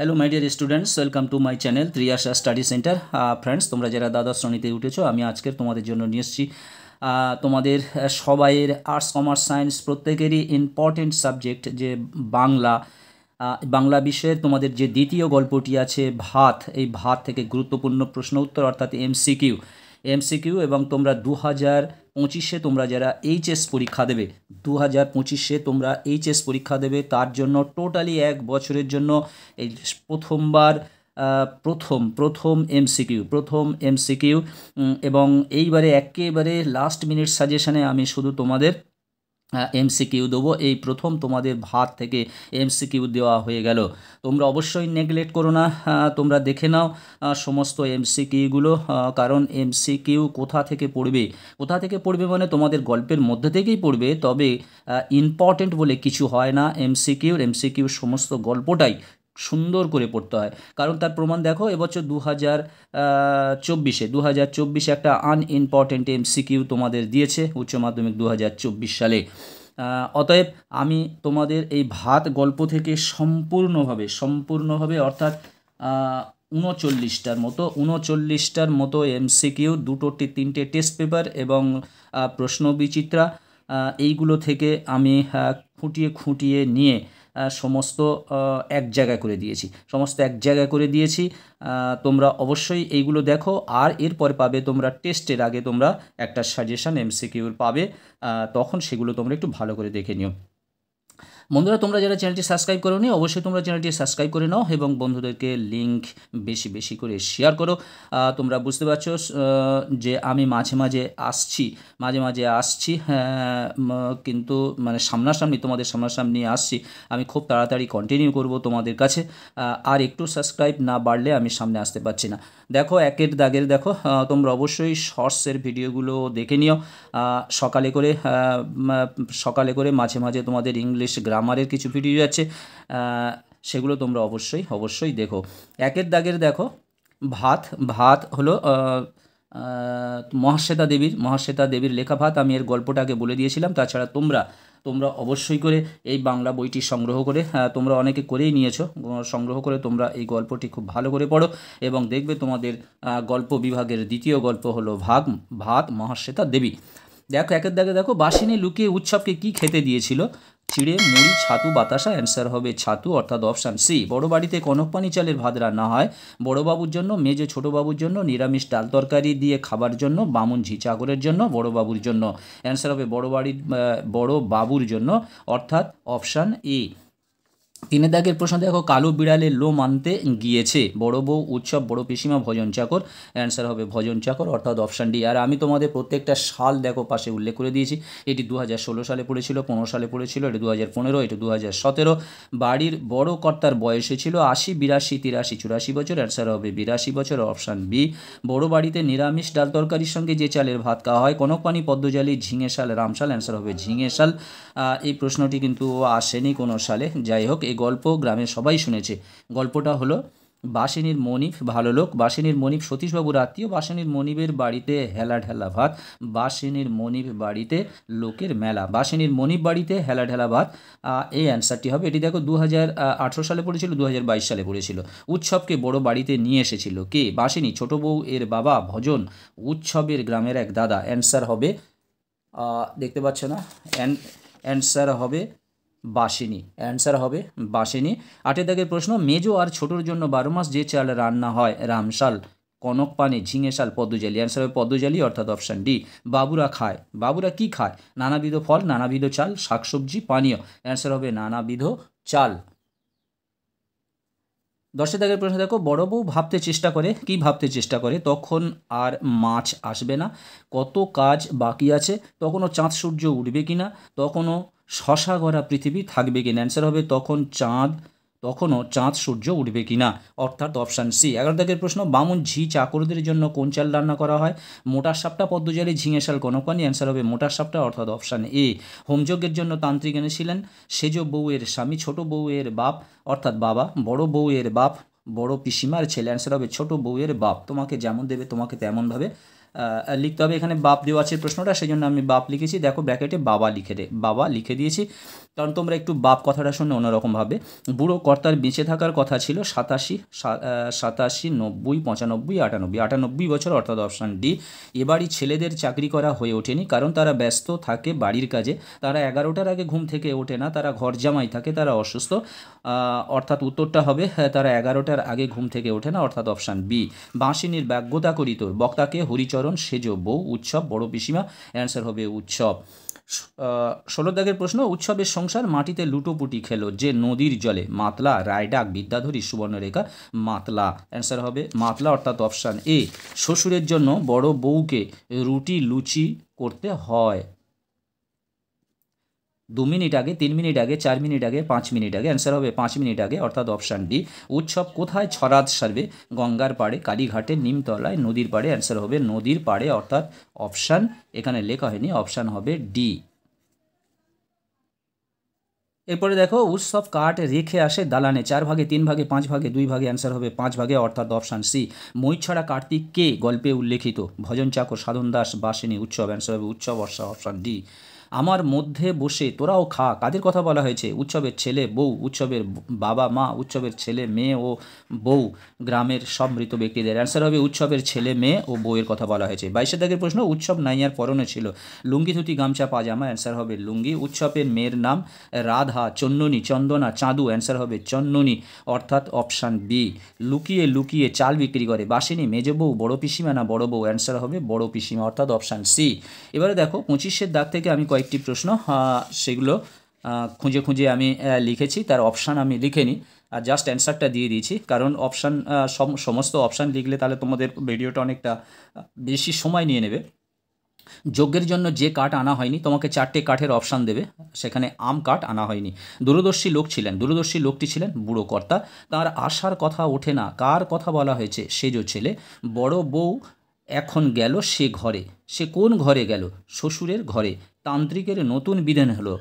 hello my dear students welcome to my channel Triyasha study centre friends তোমরা যারা দ্বাদশ শ্রেণীতে উঠেছো আমি আজকের তোমাদের জন্য নিয়ে এসেছি তোমাদের সবাইয়ের আর্টস কমার্স সায়েন্স প্রত্যেকেরই ইম্পর্টেন্ট সাবজেক্ট যে বাংলা বাংলা বিষয়ের তোমাদের যে দ্বিতীয় গল্পটি আছে ভাত এই ভাত থেকে গুরুত্বপূর্ণ প্রশ্ন উত্তর অর্থাৎ এমসিকিউ সি এমসিকিউ এবং তোমরা দু হাজার পঁচিশে তোমরা যারা এইচএস পরীক্ষা দেবে দু হাজার পঁচিশে তোমরা এইচএস পরীক্ষা দেবে তার জন্য টোটালি এক বছরের জন্য এই প্রথমবার প্রথম প্রথম এমসিকিউ প্রথম এমসিকিউ এবং এইবারে একেবারে লাস্ট মিনিট সাজেশানে আমি শুধু তোমাদের এমসিকিউ দেবো এই প্রথম তোমাদের ভাত থেকে এমসিকিউ দেওয়া হয়ে গেল তোমরা অবশ্যই নেগলেক্ট করো না তোমরা দেখে নাও সমস্ত এমসিকিউগুলো কারণ এমসিকিউ কোথা থেকে পড়বে কোথা থেকে পড়বে মানে তোমাদের গল্পের মধ্যে থেকেই পড়বে তবে ইম্পর্টেন্ট বলে কিছু হয় না এমসিকিউর এমসিকিউর সমস্ত গল্পটাই সুন্দর করে পড়তে হয় কারণ তার প্রমাণ দেখো এবছর দু হাজার চব্বিশে দু হাজার চব্বিশে একটা আনইম্পর্টেন্ট এমসিকিউ তোমাদের দিয়েছে উচ্চ মাধ্যমিক দু হাজার চব্বিশ সালে অতএব আমি তোমাদের এই ভাত গল্প থেকে সম্পূর্ণভাবে সম্পূর্ণভাবে অর্থাৎ উনচল্লিশটার মতো উনচল্লিশটার মতো এমসিকিউ দুটোটি তিনটে টেস্ট পেপার এবং প্রশ্ন বিচিত্রা এইগুলো থেকে আমি খুঁটিয়ে খুঁটিয়ে নিয়ে সমস্ত এক জায়গায় করে দিয়েছি সমস্ত এক জায়গায় করে দিয়েছি তোমরা অবশ্যই এইগুলো দেখো আর এরপরে পাবে তোমরা টেস্টের আগে তোমরা একটা সাজেশান এমসিকিউর পাবে তখন সেগুলো তোমরা একটু ভালো করে দেখে নিও বন্ধুরা তোমরা যারা চ্যানেলটি সাবস্ক্রাইব করো নি অবশ্যই তোমরা চ্যানেলটি সাবস্ক্রাইব করে নাও এবং বন্ধুদেরকে লিঙ্ক বেশি বেশি করে শেয়ার করো তোমরা বুঝতে পারছো যে আমি মাঝে মাঝে আসছি মাঝে মাঝে আসছি হ্যাঁ, কিন্তু মানে সামনাসামনি তোমাদের সামনাসামনি আসছি আমি খুব তাড়াতাড়ি কন্টিনিউ করব তোমাদের কাছে আর একটু সাবস্ক্রাইব না বাড়লে আমি সামনে আসতে পারছি না দেখো একের দাগের দেখো তোমরা অবশ্যই শর্টসের ভিডিওগুলো দেখে নিও সকালে করে সকালে করে মাঝে মাঝে তোমাদের ইংলিশ গ্রামারের কিছু ভিডিও আছে সেগুলো তোমরা অবশ্যই অবশ্যই দেখো একের দাগের দেখো ভাত ভাত হলো মহাশ্বেতা দেবীর মহাশ্বেতা দেবীর লেখা ভাত আমি এর গল্পটা আগে বলে দিয়েছিলাম তাছাড়া তোমরা তোমরা অবশ্যই করে এই বাংলা বইটি সংগ্রহ করে হ্যাঁ, তোমরা অনেকে করেই নিয়েছো সংগ্রহ করে তোমরা এই গল্পটি খুব ভালো করে পড়ো এবং দেখবে তোমাদের গল্প বিভাগের দ্বিতীয় গল্প হলো ভাগ ভাত মহাশ্বেতা দেবী দেখো একের দাগে দেখো বাসিনী লুকিয়ে উৎসবকে কি খেতে দিয়েছিল চিড়ে মুড়ি ছাতু বাতাসা অ্যান্সার হবে ছাতু অর্থাৎ অপশান সি বড় বাড়িতে কনকপানি চালের ভাত রান্না হয় বড়বাবুর জন্য মেজে ছোটবাবুর জন্য নিরামিষ ডাল তরকারি দিয়ে খাবার জন্য বামুন ঝিচাগরের জন্য বড়োবাবুর জন্য অ্যান্সার হবে বড় বাড়ির বড় বাবুর জন্য অর্থাৎ অপশান এ তিনের দাগের প্রশ্ন দেখো কালো বিড়ালের লোম আনতে গিয়েছে বড় বউ উৎসব বড় পিসিমা ভজন চাকর অ্যান্সার হবে ভজন চাকর অর্থাৎ অপশান ডি আর আমি তোমাদের প্রত্যেকটা সাল দেখো পাশে উল্লেখ করে দিয়েছি এটি দু সালে পড়েছিল পনেরো সালে পড়েছিল এটি দু হাজার পনেরো এটি দু সতেরো বাড়ির বড় কর্তার বয়সে ছিল আশি বিরাশি তিরাশি চুরাশি বছর অ্যান্সার হবে বিরাশি বছর অপশান বি বড় বাড়িতে নিরামিষ ডাল তরকারির সঙ্গে যে চালের ভাত খাওয়া হয় কোনো পানি পদ্মজালি ঝিঙে শাল রামশাল অ্যান্সার হবে ঝিঙে শাল এই প্রশ্নটি কিন্তু আসেনি কোনো সালে যাই হোক গল্প গ্রামের সবাই শুনেছে গল্পটা হলো বাসিনীর মনিফ ভালো লোক বাসিনীর মনিফ সতীশবাবুর আত্মীয় বাসিনীর মনিবের বাড়িতে হেলা ঢেলা ভাত বাসিনীর মনিব বাড়িতে লোকের মেলা বাসিনীর মনিব বাড়িতে হেলা ঢেলা ভাত এই অ্যান্সারটি হবে এটি দেখো দু সালে পড়েছিল দু সালে পড়েছিল উৎসবকে বড় বাড়িতে নিয়ে এসেছিল কে বাসিনী ছোট বউ এর বাবা ভজন উৎসবের গ্রামের এক দাদা অ্যান্সার হবে দেখতে পাচ্ছ না অ্যান্সার হবে বাসিনি অ্যান্সার হবে বাসিনি আটের দাগের প্রশ্ন মেজো আর ছোটোর জন্য বারো মাস যে চাল রান্না হয় রামশাল কনক পানে ঝিঙে শাল পদ্মজালি অ্যান্সার হবে পদ্মজালি অর্থাৎ অপশান ডি বাবুরা খায় বাবুরা কি খায় নানাবিধ ফল নানাবিধ চাল শাকসবজি পানীয় অ্যান্সার হবে নানাবিধ চাল দশের দাগের প্রশ্ন দেখো বড় বউ ভাবতে চেষ্টা করে কি ভাবতে চেষ্টা করে তখন আর মাছ আসবে না কত কাজ বাকি আছে তখনও চাঁদ সূর্য উঠবে কি না তখনও শশা গড়া পৃথিবী থাকবে কিনা অ্যান্সার হবে তখন চাঁদ তখনও চাঁদ সূর্য উঠবে কিনা অর্থাৎ অপশান সি এগারো তারিখের প্রশ্ন বামুন ঝি চাকরদের জন্য কোন চাল রান্না করা হয় মোটা সাপটা পদ্মজালে ঝিঙে শাল কনকওয়ানি অ্যান্সার হবে মোটা সাপটা অর্থাৎ অপশান এ হোমযজ্ঞের জন্য তান্ত্রিক এনেছিলেন সেজ বউয়ের স্বামী ছোট বউয়ের বাপ অর্থাৎ বাবা বড় বউয়ের বাপ বড় পিসিমার ছেলে অ্যান্সার হবে ছোট বউয়ের বাপ তোমাকে যেমন দেবে তোমাকে তেমনভাবে লিখতে হবে এখানে বাপ দেওয়া আছে প্রশ্নটা সেই জন্য আমি বাপ লিখেছি দেখো ব্র্যাকেটে বাবা লিখে দে বাবা লিখে দিয়েছি কারণ তোমরা একটু বাপ কথাটা শুনে অন্যরকমভাবে বুড়ো কর্তার বেঁচে থাকার কথা ছিল সাতাশি সাতাশি নব্বই পঁচানব্বই আটানব্বই আটানব্বই বছর অর্থাৎ অপশান ডি এবারই ছেলেদের চাকরি করা হয়ে ওঠেনি কারণ তারা ব্যস্ত থাকে বাড়ির কাজে তারা এগারোটার আগে ঘুম থেকে ওঠে না তারা ঘর জামাই থাকে তারা অসুস্থ অর্থাৎ উত্তরটা হবে হ্যাঁ, তারা এগারোটার আগে ঘুম থেকে ওঠে না অর্থাৎ অপশান বি বাঁশিনীর ব্যাগ্যতা করিত বক্তাকে হরিচরণ সেজ বউ উৎসব বড় পিসিমা অ্যান্সার হবে উৎসব ষোলো দাগের প্রশ্ন উৎসবের সংসার মাটিতে লুটোপুটি খেলো যে নদীর জলে মাতলা রায়ডাক বিদ্যাধরী সুবর্ণরেখা মাতলা অ্যান্সার হবে মাতলা অর্থাৎ অপশান এ শ্বশুরের জন্য বড় বউকে রুটি লুচি করতে হয় দু মিনিট আগে তিন মিনিট আগে চার মিনিট আগে পাঁচ মিনিট আগে অ্যান্সার হবে পাঁচ মিনিট আগে অর্থাৎ অপশান ডি উৎসব কোথায় ছড়াত সারবে গঙ্গার পাড়ে কালীঘাটে নিমতলায় নদীর পাড়ে অ্যান্সার হবে নদীর পাড়ে অর্থাৎ অপশান এখানে লেখা হয়নি অপশান হবে ডি এরপরে দেখো উৎসব কাঠ রেখে আসে দালানে চার ভাগে তিন ভাগে পাঁচ ভাগে দুই ভাগে অ্যান্সার হবে পাঁচ ভাগে অর্থাৎ অপশান সি মইছড়া কার্তিক কে গল্পে উল্লেখিত ভজন চাকর সাধন দাস বাসিনী উৎসব অ্যান্সার হবে উৎসব অর্ষা অপশান ডি আমার মধ্যে বসে তোরাও খা কাদের কথা বলা হয়েছে উৎসবের ছেলে বউ উৎসবের বাবা মা উৎসবের ছেলে মেয়ে ও বউ গ্রামের সব মৃত ব্যক্তিদের অ্যান্সার হবে উৎসবের ছেলে মেয়ে ও বউয়ের কথা বলা হয়েছে বাইশের দাগের প্রশ্ন উৎসব নাইয়ার পরনে ছিল লুঙ্গি ধুতি গামছা পাজামা অ্যান্সার হবে লুঙ্গি উৎসবের মেয়ের নাম রাধা চন্দনী চন্দনা চাঁদু অ্যান্সার হবে চন্দনী অর্থাৎ অপশান বি লুকিয়ে লুকিয়ে চাল বিক্রি করে বাসিনী মেজ বউ বড় পিসিমা না বড় বউ অ্যান্সার হবে বড় পিসিমা অর্থাৎ অপশান সি এবারে দেখো পঁচিশের দাগ থেকে আমি কয়েক কয়েকটি প্রশ্ন সেগুলো খুঁজে খুঁজে আমি লিখেছি তার অপশান আমি লিখিনি আর জাস্ট অ্যান্সারটা দিয়ে দিয়েছি কারণ অপশান সমস্ত অপশান লিখলে তাহলে তোমাদের ভিডিওটা অনেকটা বেশি সময় নিয়ে নেবে যজ্ঞের জন্য যে কাঠ আনা হয়নি তোমাকে চারটে কাঠের অপশান দেবে সেখানে আম কাঠ আনা হয়নি দূরদর্শী লোক ছিলেন দূরদর্শী লোকটি ছিলেন বুড়ো কর্তা তাঁর আশার কথা ওঠে না কার কথা বলা হয়েছে সেজো ছেলে বড় বউ এখন গেল সে ঘরে সে কোন ঘরে গেল শ্বশুরের ঘরে তান্ত্রিকের নতুন বিধান হলো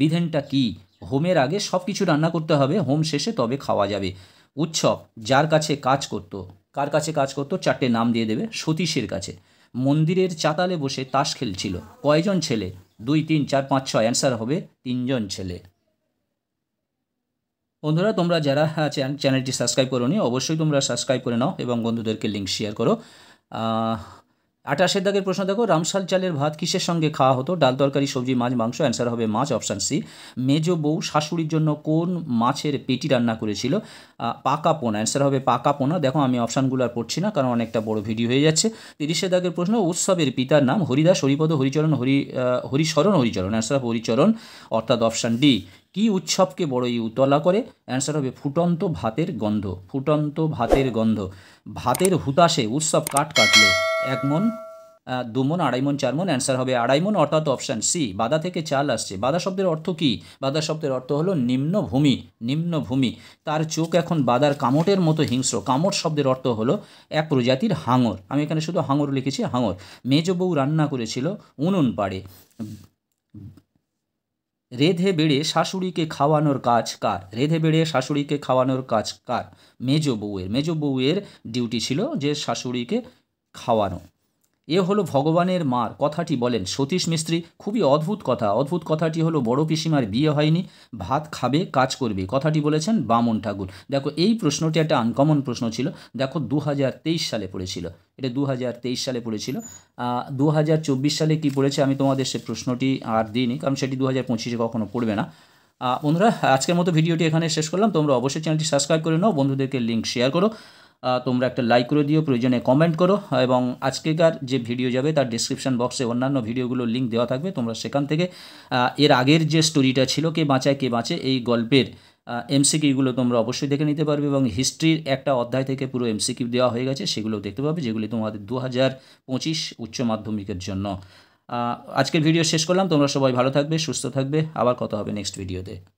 বিধানটা কি হোমের আগে সব কিছু রান্না করতে হবে হোম শেষে তবে খাওয়া যাবে উৎসব যার কাছে কাজ করত কার কাছে কাজ করত চারটে নাম দিয়ে দেবে সতীশের কাছে মন্দিরের চাতালে বসে তাস খেলছিল কয়জন ছেলে দুই তিন চার পাঁচ ছয় অ্যান্সার হবে তিনজন ছেলে বন্ধুরা তোমরা যারা হ্যাঁ, চ্যানেলটি সাবস্ক্রাইব করো অবশ্যই তোমরা সাবস্ক্রাইব করে নাও এবং বন্ধুদেরকে লিঙ্ক শেয়ার করো আটাশের দাগের প্রশ্ন দেখো রামশাল চালের ভাত কিসের সঙ্গে খাওয়া হতো ডাল তরকারি সবজি মাছ মাংস অ্যান্সার হবে মাছ অপশান সি মেজো বউ শাশুড়ির জন্য কোন মাছের পেটি রান্না করেছিল পাকা পোনা অ্যান্সার হবে পাকা পোনা দেখো আমি অপশানগুলো আর পড়ছি না কারণ অনেকটা বড় ভিডিও হয়ে যাচ্ছে তিরিশের দাগের প্রশ্ন উৎসবের পিতার নাম হরিদাস হরিপদ হরিচরণ হরি হরিশরণ হরিচরণ অ্যান্সার হরিচরণ অর্থাৎ অপশান ডি কি উৎসবকে বড়ই উতলা করে অ্যান্সার হবে ফুটন্ত ভাতের গন্ধ ফুটন্ত ভাতের গন্ধ ভাতের হুতাশে উৎসব কাট কাটলো এক মন দুমন আড়াই মন চার মন অ্যান্সার হবে আড়াই মন অর্থাৎ অপশান সি বাদা থেকে চাল আসছে বাদা শব্দের অর্থ কি বাদা শব্দের অর্থ হলো নিম্নভূমি নিম্নভূমি তার চোখ এখন বাদার কামটের মতো হিংস্র কামট শব্দের অর্থ হলো এক প্রজাতির হাঙর আমি এখানে শুধু হাঙর লিখেছি হাঙর মেজ বউ রান্না করেছিল উনুন পাড়ে রেধে বেড়ে শাশুড়িকে খাওয়ানোর কাজ কার রেধে বেড়ে শাশুড়িকে খাওয়ানোর কাজ কার মেজ বউয়ের মেজ বউয়ের ডিউটি ছিল যে শাশুড়িকে খাওয়ানো এ হলো ভগবানের মার কথাটি বলেন সতীশ মিস্ত্রি খুবই অদ্ভুত কথা অদ্ভুত কথাটি হলো বড় পিসিমার বিয়ে হয়নি ভাত খাবে কাজ করবে কথাটি বলেছেন বামন ঠাকুর দেখো এই প্রশ্নটি একটা আনকমন প্রশ্ন ছিল দেখো দু সালে পড়েছিল এটা দু সালে পড়েছিল দু সালে কি পড়েছে আমি তোমাদের সে প্রশ্নটি আর দিইনি কারণ সেটি দু হাজার পঁচিশে কখনো পড়বে না বন্ধুরা আজকের মতো ভিডিওটি এখানে শেষ করলাম তোমরা অবশ্যই চ্যানেলটি সাবস্ক্রাইব করে নাও বন্ধুদেরকে লিঙ্ক শেয়ার করো তোমরা একটা লাইক করে দিও প্রয়োজনে কমেন্ট করো এবং আজকেকার যে ভিডিও যাবে তার ডিসক্রিপশান বক্সে অন্যান্য ভিডিওগুলো লিঙ্ক দেওয়া থাকবে তোমরা সেখান থেকে এর আগের যে স্টোরিটা ছিল কে বাঁচায় কে বাঁচে এই গল্পের এমসিকিউগুলো তোমরা অবশ্যই দেখে নিতে পারবে এবং হিস্ট্রির একটা অধ্যায় থেকে পুরো এমসিকিউ দেওয়া হয়ে গেছে সেগুলো দেখতে পাবে যেগুলি তোমাদের দু হাজার পঁচিশ উচ্চ মাধ্যমিকের জন্য আজকের ভিডিও শেষ করলাম তোমরা সবাই ভালো থাকবে সুস্থ থাকবে আবার কথা হবে নেক্সট ভিডিওতে